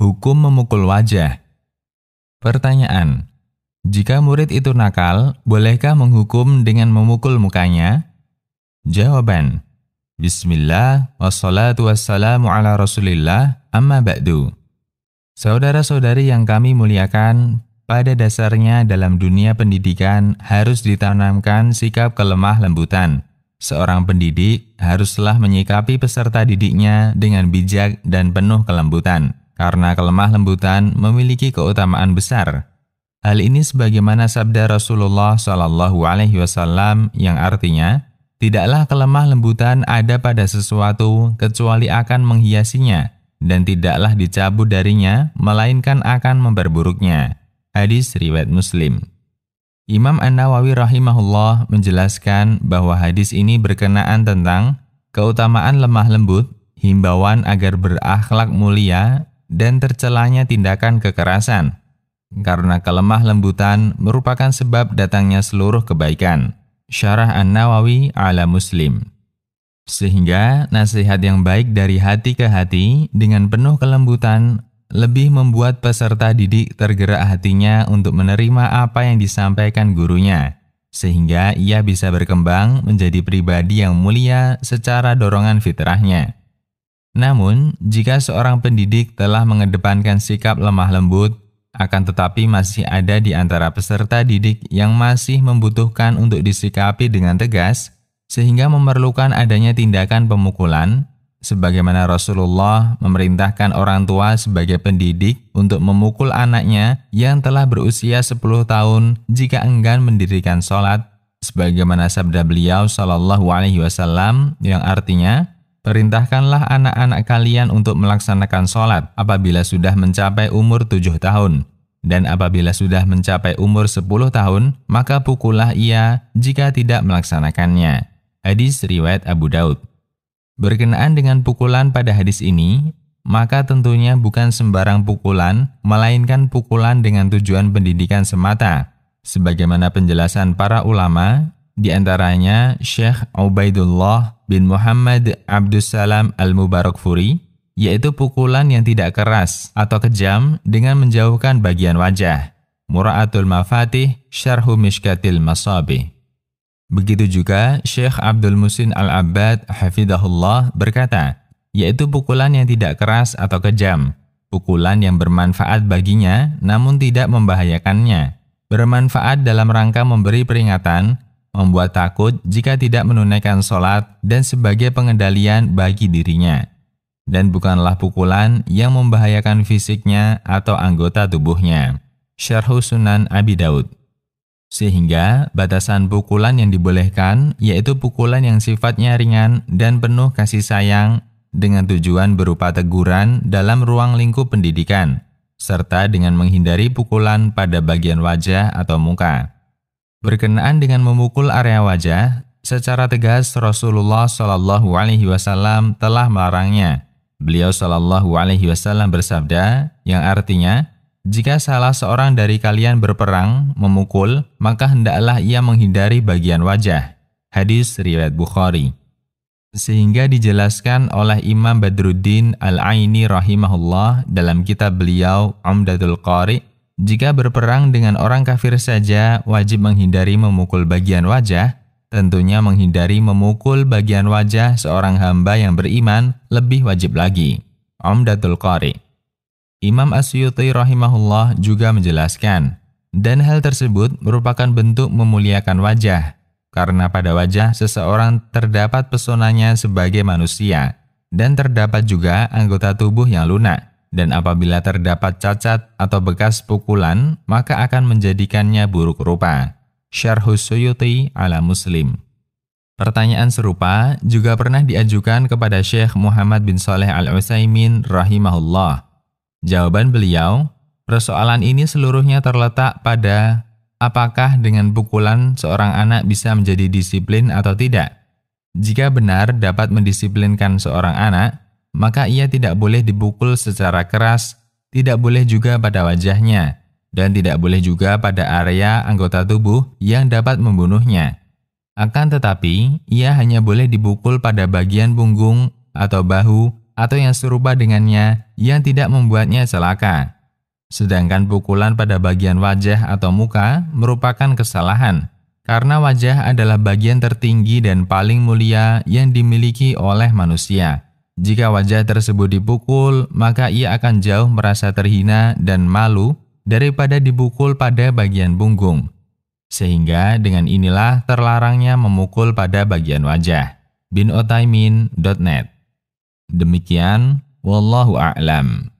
Hukum memukul wajah. Pertanyaan: Jika murid itu nakal, bolehkah menghukum dengan memukul mukanya? Jawaban: Bismillah, wassalatu wassalamu ala rasulillah, amma ba'du. Saudara-saudari yang kami muliakan, pada dasarnya dalam dunia pendidikan harus ditanamkan sikap kelemah lembutan. Seorang pendidik haruslah menyikapi peserta didiknya dengan bijak dan penuh kelembutan karena kelemah lembutan memiliki keutamaan besar. Hal ini sebagaimana sabda Rasulullah Shallallahu Alaihi Wasallam yang artinya, tidaklah kelemah lembutan ada pada sesuatu kecuali akan menghiasinya dan tidaklah dicabut darinya melainkan akan memperburuknya. Hadis riwayat Muslim. Imam An-Nawawi rahimahullah menjelaskan bahwa hadis ini berkenaan tentang keutamaan lemah lembut, himbauan agar berakhlak mulia dan tercelanya tindakan kekerasan, karena kelemah lembutan merupakan sebab datangnya seluruh kebaikan. Syarah An-Nawawi ala Muslim. Sehingga nasihat yang baik dari hati ke hati dengan penuh kelembutan lebih membuat peserta didik tergerak hatinya untuk menerima apa yang disampaikan gurunya, sehingga ia bisa berkembang menjadi pribadi yang mulia secara dorongan fitrahnya. Namun, jika seorang pendidik telah mengedepankan sikap lemah lembut, akan tetapi masih ada di antara peserta didik yang masih membutuhkan untuk disikapi dengan tegas, sehingga memerlukan adanya tindakan pemukulan, sebagaimana Rasulullah memerintahkan orang tua sebagai pendidik untuk memukul anaknya yang telah berusia 10 tahun jika enggan mendirikan sholat, sebagaimana sabda beliau Shallallahu Alaihi Wasallam yang artinya, Perintahkanlah anak-anak kalian untuk melaksanakan sholat apabila sudah mencapai umur tujuh tahun. Dan apabila sudah mencapai umur sepuluh tahun, maka pukullah ia jika tidak melaksanakannya. Hadis Riwayat Abu Daud Berkenaan dengan pukulan pada hadis ini, maka tentunya bukan sembarang pukulan, melainkan pukulan dengan tujuan pendidikan semata. Sebagaimana penjelasan para ulama, di antaranya Syekh Ubaidullah bin Muhammad Abdus Salam Al-Mubarakfuri, yaitu pukulan yang tidak keras atau kejam dengan menjauhkan bagian wajah. Mura'atul Mafatih Syarhu Mishkatil Masabi. Begitu juga Syekh Abdul Musin Al-Abbad Hafidahullah berkata, yaitu pukulan yang tidak keras atau kejam, pukulan yang bermanfaat baginya namun tidak membahayakannya, bermanfaat dalam rangka memberi peringatan membuat takut jika tidak menunaikan sholat dan sebagai pengendalian bagi dirinya. Dan bukanlah pukulan yang membahayakan fisiknya atau anggota tubuhnya. Syarhu Sunan Abi Daud Sehingga batasan pukulan yang dibolehkan yaitu pukulan yang sifatnya ringan dan penuh kasih sayang dengan tujuan berupa teguran dalam ruang lingkup pendidikan, serta dengan menghindari pukulan pada bagian wajah atau muka. Berkenaan dengan memukul area wajah, secara tegas Rasulullah Shallallahu Alaihi Wasallam telah melarangnya. Beliau Shallallahu Alaihi Wasallam bersabda, yang artinya, jika salah seorang dari kalian berperang memukul, maka hendaklah ia menghindari bagian wajah. Hadis riwayat Bukhari. Sehingga dijelaskan oleh Imam Badruddin Al-Aini rahimahullah dalam kitab beliau Umdatul Qari jika berperang dengan orang kafir saja, wajib menghindari memukul bagian wajah. Tentunya, menghindari memukul bagian wajah seorang hamba yang beriman lebih wajib lagi. Omdatul Qari Imam Asyuti rahimahullah juga menjelaskan, dan hal tersebut merupakan bentuk memuliakan wajah, karena pada wajah seseorang terdapat pesonanya sebagai manusia, dan terdapat juga anggota tubuh yang lunak dan apabila terdapat cacat atau bekas pukulan, maka akan menjadikannya buruk rupa. Syarhus Suyuti ala Muslim. Pertanyaan serupa juga pernah diajukan kepada Syekh Muhammad bin Saleh Al-Utsaimin rahimahullah. Jawaban beliau, persoalan ini seluruhnya terletak pada apakah dengan pukulan seorang anak bisa menjadi disiplin atau tidak. Jika benar dapat mendisiplinkan seorang anak, maka ia tidak boleh dibukul secara keras, tidak boleh juga pada wajahnya, dan tidak boleh juga pada area anggota tubuh yang dapat membunuhnya. Akan tetapi, ia hanya boleh dibukul pada bagian punggung atau bahu atau yang serupa dengannya yang tidak membuatnya celaka. Sedangkan pukulan pada bagian wajah atau muka merupakan kesalahan, karena wajah adalah bagian tertinggi dan paling mulia yang dimiliki oleh manusia. Jika wajah tersebut dipukul, maka ia akan jauh merasa terhina dan malu daripada dipukul pada bagian punggung. Sehingga dengan inilah terlarangnya memukul pada bagian wajah. binotaimin.net Demikian, Wallahu a'lam.